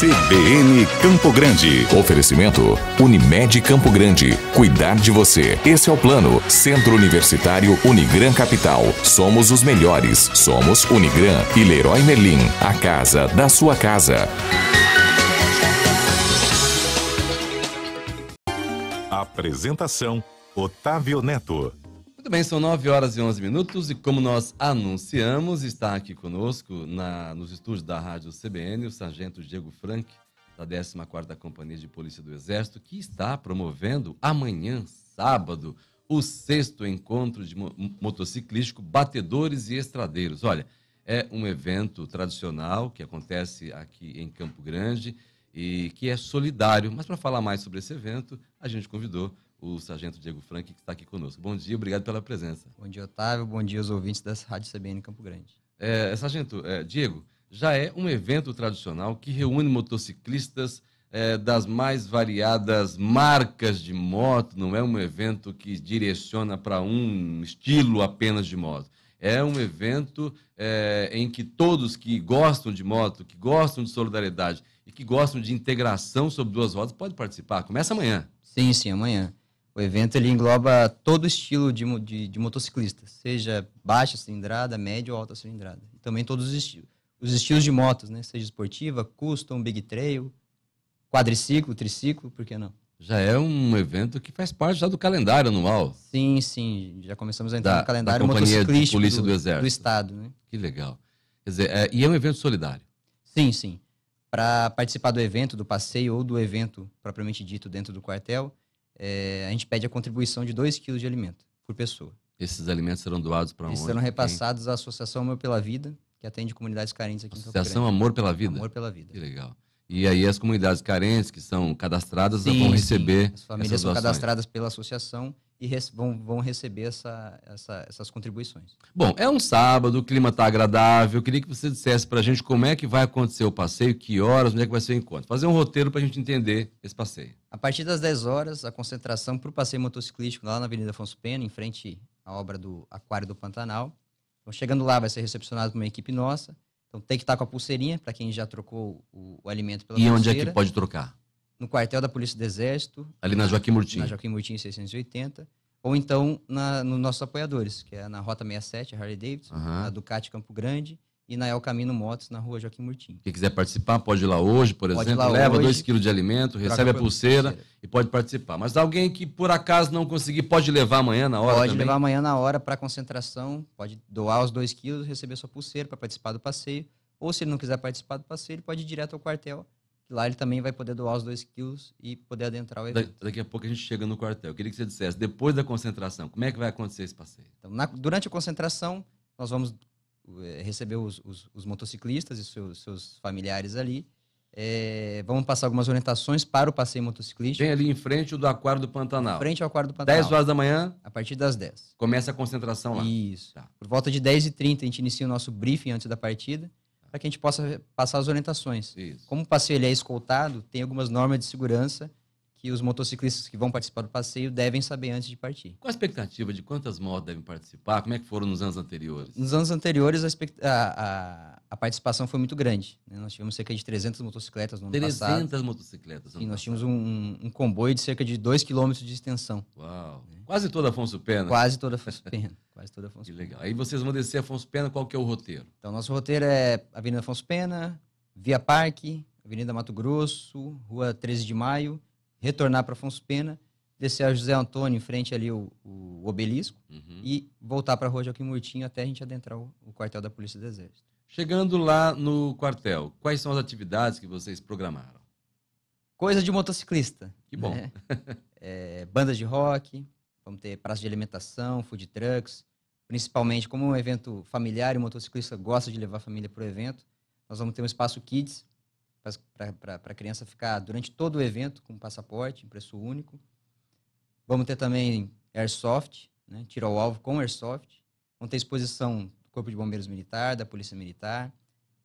CBN Campo Grande. Oferecimento Unimed Campo Grande. Cuidar de você. Esse é o plano. Centro Universitário Unigran Capital. Somos os melhores. Somos Unigran e Leroy Merlin. A casa da sua casa. Apresentação Otávio Neto. Muito bem, são 9 horas e 11 minutos e como nós anunciamos, está aqui conosco na, nos estúdios da Rádio CBN o Sargento Diego Frank, da 14ª Companhia de Polícia do Exército, que está promovendo amanhã, sábado, o sexto encontro de motociclístico Batedores e Estradeiros. Olha, é um evento tradicional que acontece aqui em Campo Grande e que é solidário. Mas para falar mais sobre esse evento, a gente convidou o sargento Diego Frank, que está aqui conosco. Bom dia, obrigado pela presença. Bom dia, Otávio. Bom dia aos ouvintes da Rádio CBN Campo Grande. É, sargento, é, Diego, já é um evento tradicional que reúne motociclistas é, das mais variadas marcas de moto, não é um evento que direciona para um estilo apenas de moto. É um evento é, em que todos que gostam de moto, que gostam de solidariedade e que gostam de integração sobre duas rodas podem participar. Começa amanhã. Sim, sim, amanhã. O evento ele engloba todo estilo de, de, de motociclista, seja baixa cilindrada, média ou alta cilindrada. E também todos os estilos, os estilos de motos, né? seja esportiva, custom, big trail, quadriciclo, triciclo, por que não? Já é um evento que faz parte já do calendário anual. Sim, sim. Já começamos a entrar da, no calendário da companhia motociclístico Polícia do, do Exército. do Estado. Né? Que legal. Quer dizer, é, e é um evento solidário? Sim, sim. Para participar do evento, do passeio ou do evento propriamente dito dentro do quartel, é, a gente pede a contribuição de 2 quilos de alimento por pessoa. Esses alimentos serão doados para onde? Eles serão repassados à Associação Amor pela Vida, que atende comunidades carentes aqui Associação em Campo Amor pela Vida? Amor pela Vida. Que legal. E aí as comunidades carentes que são cadastradas sim, vão receber. Sim. As famílias são cadastradas pela associação e vão, vão receber essa, essa, essas contribuições. Bom, é um sábado, o clima está agradável. Eu queria que você dissesse para a gente como é que vai acontecer o passeio, que horas, onde é que vai ser o encontro. Fazer um roteiro para a gente entender esse passeio. A partir das 10 horas, a concentração para o passeio motociclístico lá na Avenida Afonso Pena, em frente à obra do Aquário do Pantanal. Então, chegando lá, vai ser recepcionado por uma equipe nossa. Então tem que estar com a pulseirinha, para quem já trocou o, o alimento pela e pulseira. E onde é que pode trocar? No quartel da Polícia do Exército. Ali na Joaquim Murtinho. Na Joaquim Murtinho 680. Ou então nos nossos apoiadores, que é na Rota 67, Harley Davidson, uhum. na Ducati Campo Grande e na El Camino Motos, na rua Joaquim Murtinho. Quem quiser participar, pode ir lá hoje, por pode exemplo, leva 2 quilos de alimento, recebe a pulseira, e pode participar. Mas alguém que por acaso não conseguir, pode levar amanhã na hora Pode também? levar amanhã na hora para a concentração, pode doar os 2 quilos, receber sua pulseira para participar do passeio. Ou se ele não quiser participar do passeio, ele pode ir direto ao quartel lá ele também vai poder doar os dois quilos e poder adentrar o evento. daqui a pouco a gente chega no quartel. Eu queria que você dissesse, depois da concentração, como é que vai acontecer esse passeio? Então, na, durante a concentração, nós vamos eh, recebeu os, os, os motociclistas e seus, seus familiares ali. É, vamos passar algumas orientações para o passeio motociclístico. Vem ali em frente do Aquário do Pantanal. Em frente ao Aquário do Pantanal. 10 horas da manhã? A partir das 10. Começa a concentração lá. Isso. Tá. Por volta de 10h30 a gente inicia o nosso briefing antes da partida, para que a gente possa passar as orientações. Isso. Como o passeio é escoltado, tem algumas normas de segurança que os motociclistas que vão participar do passeio devem saber antes de partir. Qual a expectativa de quantas motos devem participar? Como é que foram nos anos anteriores? Nos anos anteriores, a, a, a participação foi muito grande. Né? Nós tivemos cerca de 300 motocicletas no 300 300 motocicletas. E nós tínhamos um, um, comboio de cerca de 2 quilômetros de extensão. Uau! Né? Quase toda Afonso Pena. Quase toda Afonso Pena. Quase toda Afonso que legal. Aí vocês vão descer Afonso Pena, qual que é o roteiro? Então, nosso roteiro é Avenida Afonso Pena, Via Parque, Avenida Mato Grosso, Rua 13 de Maio retornar para Afonso Pena, descer a José Antônio em frente ali o, o obelisco uhum. e voltar para a Rua Joaquim Murtinho até a gente adentrar o, o quartel da Polícia do Exército. Chegando lá no quartel, quais são as atividades que vocês programaram? Coisa de motociclista. Que bom. Né? é, bandas de rock, vamos ter praça de alimentação, food trucks. Principalmente, como é um evento familiar e o motociclista gosta de levar a família para o evento, nós vamos ter um espaço kids, para a criança ficar durante todo o evento com passaporte, em preço único. Vamos ter também airsoft, né? tiro ao alvo com airsoft. Vamos ter exposição do Corpo de Bombeiros Militar, da Polícia Militar.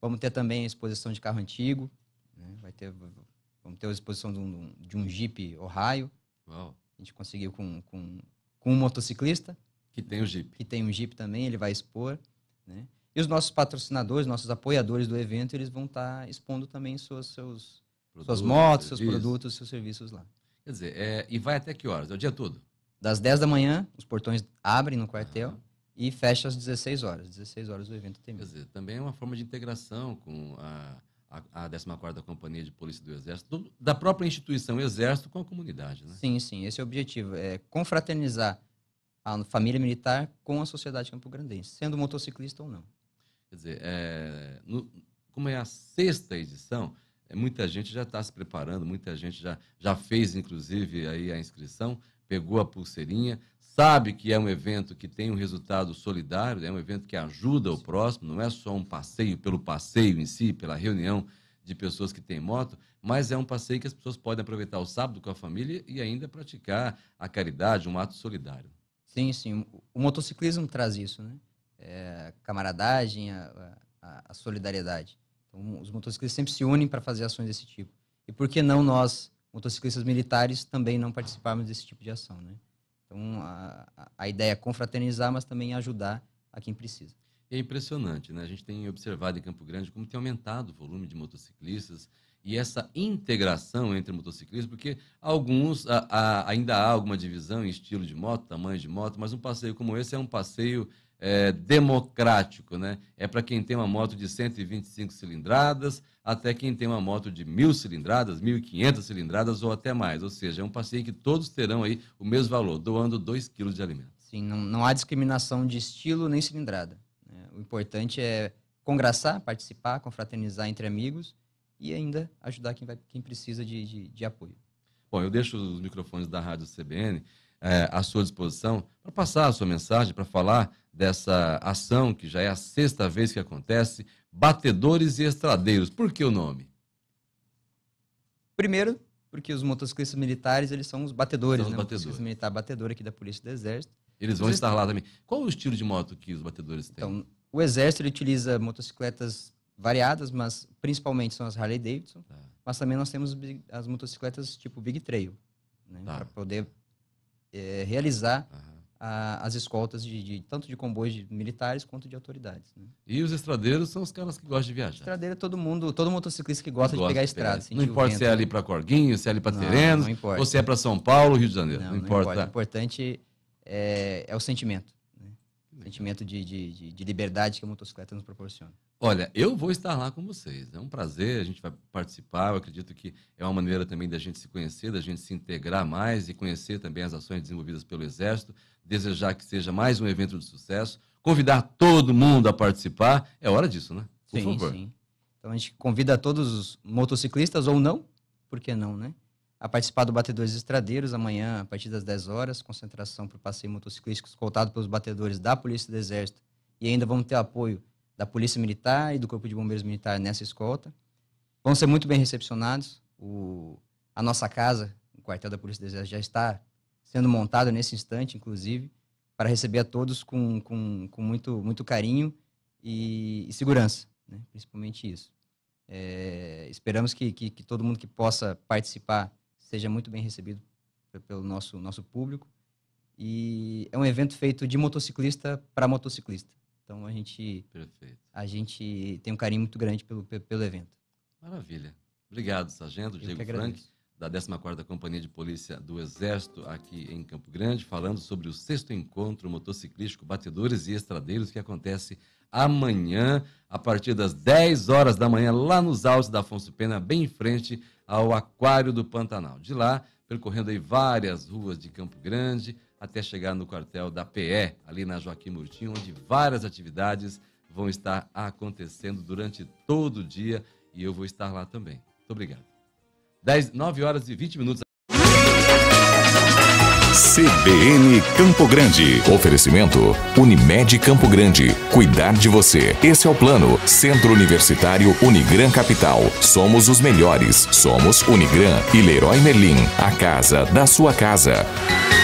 Vamos ter também exposição de carro antigo. Né? Vai ter, vamos ter a exposição de um, de um Jeep Ohio. Uau. A gente conseguiu com, com, com um motociclista. Que tem o um Jeep. Que tem um Jeep também, ele vai expor. Né? E os nossos patrocinadores, nossos apoiadores do evento, eles vão estar tá expondo também suas, seus, produtos, suas motos, seus produtos, seus serviços lá. Quer dizer, é, e vai até que horas? É o dia todo? Das 10 da manhã, os portões abrem no quartel uhum. e fecha às 16 horas. 16 horas o evento termina. Quer dizer, também é uma forma de integração com a, a, a 14ª Companhia de Polícia do Exército, do, da própria instituição Exército com a comunidade, né? Sim, sim. Esse é o objetivo, é confraternizar a família militar com a sociedade campograndense, sendo motociclista ou não. Quer dizer, é, no, como é a sexta edição, é, muita gente já está se preparando, muita gente já, já fez, inclusive, aí a inscrição, pegou a pulseirinha, sabe que é um evento que tem um resultado solidário, é um evento que ajuda o próximo, não é só um passeio pelo passeio em si, pela reunião de pessoas que têm moto, mas é um passeio que as pessoas podem aproveitar o sábado com a família e ainda praticar a caridade, um ato solidário. Sim, sim. O motociclismo traz isso, né? é, camaradagem, a, a, a solidariedade. Então, os motociclistas sempre se unem para fazer ações desse tipo. E por que não nós, motociclistas militares, também não participarmos desse tipo de ação, né? Então, a, a ideia é confraternizar, mas também ajudar a quem precisa. É impressionante, né? A gente tem observado em Campo Grande como tem aumentado o volume de motociclistas e essa integração entre motociclistas, porque alguns a, a, ainda há alguma divisão em estilo de moto, tamanho de moto, mas um passeio como esse é um passeio é, democrático, né? É para quem tem uma moto de 125 cilindradas até quem tem uma moto de mil cilindradas, 1.500 cilindradas ou até mais. Ou seja, é um passeio que todos terão aí o mesmo valor, doando 2 quilos de alimento. Sim, não, não há discriminação de estilo nem cilindrada. Né? O importante é congraçar, participar, confraternizar entre amigos e ainda ajudar quem, vai, quem precisa de, de, de apoio. Bom, eu deixo os microfones da Rádio CBN é, à sua disposição para passar a sua mensagem, para falar dessa ação que já é a sexta vez que acontece, Batedores e Estradeiros. Por que o nome? Primeiro, porque os motociclistas militares, eles são os batedores, são os né? Batedores. Motociclista militar batedor aqui da Polícia do Exército. Eles vão estar lá também. Qual o estilo de moto que os batedores têm? Então, o Exército utiliza motocicletas variadas, mas principalmente são as Harley Davidson. Tá. Mas também nós temos as motocicletas tipo Big Trail, né? tá. para poder é, realizar uhum. a, as escoltas de, de, tanto de comboios de militares quanto de autoridades. Né? E os estradeiros são os caras que gostam de viajar. Estradeiro é todo mundo, todo motociclista que gosta, gosta de pegar a estrada. Pegar. Não importa vento, se é né? ali para Corguinho, se é ali para Terenos, ou se é para São Paulo, Rio de Janeiro. Não, não, não importa. importa. O importante é, é o sentimento. Né? O sentimento de, de, de liberdade que a motocicleta nos proporciona. Olha, eu vou estar lá com vocês. É um prazer, a gente vai participar. Eu acredito que é uma maneira também da gente se conhecer, da gente se integrar mais e conhecer também as ações desenvolvidas pelo Exército. Desejar que seja mais um evento de sucesso. Convidar todo mundo a participar. É hora disso, né? Por sim, favor. sim. Então a gente convida todos os motociclistas ou não, por que não, né? A participar do Batedores Estradeiros amanhã, a partir das 10 horas, concentração para o passeio motociclístico escoltado pelos batedores da Polícia do Exército. E ainda vamos ter apoio da Polícia Militar e do Corpo de Bombeiros Militar nessa escolta. Vão ser muito bem recepcionados. O, a nossa casa, o quartel da Polícia do Exército, já está sendo montado nesse instante, inclusive, para receber a todos com, com, com muito, muito carinho e, e segurança, né? principalmente isso. É, esperamos que, que, que, todo mundo que possa participar seja muito bem recebido pelo nosso, nosso público. E é um evento feito de motociclista para motociclista. Então a gente Perfeito. a gente tem um carinho muito grande pelo, pelo evento. Maravilha. Obrigado, Sargento Eu Diego Frank, da 14 Companhia de Polícia do Exército aqui em Campo Grande, falando sobre o sexto encontro motociclístico Batedores e Estradeiros que acontece amanhã a partir das 10 horas da manhã lá nos Altos da Afonso Pena, bem em frente ao Aquário do Pantanal. De lá percorrendo aí várias ruas de Campo Grande até chegar no quartel da PE, ali na Joaquim Murtinho, onde várias atividades vão estar acontecendo durante todo o dia e eu vou estar lá também. Muito obrigado. 10, 9 horas e 20 minutos. CBN Campo Grande. Oferecimento Unimed Campo Grande. Cuidar de você. Esse é o plano. Centro Universitário Unigran Capital. Somos os melhores. Somos Unigran e Leroy Merlin. A casa da sua casa.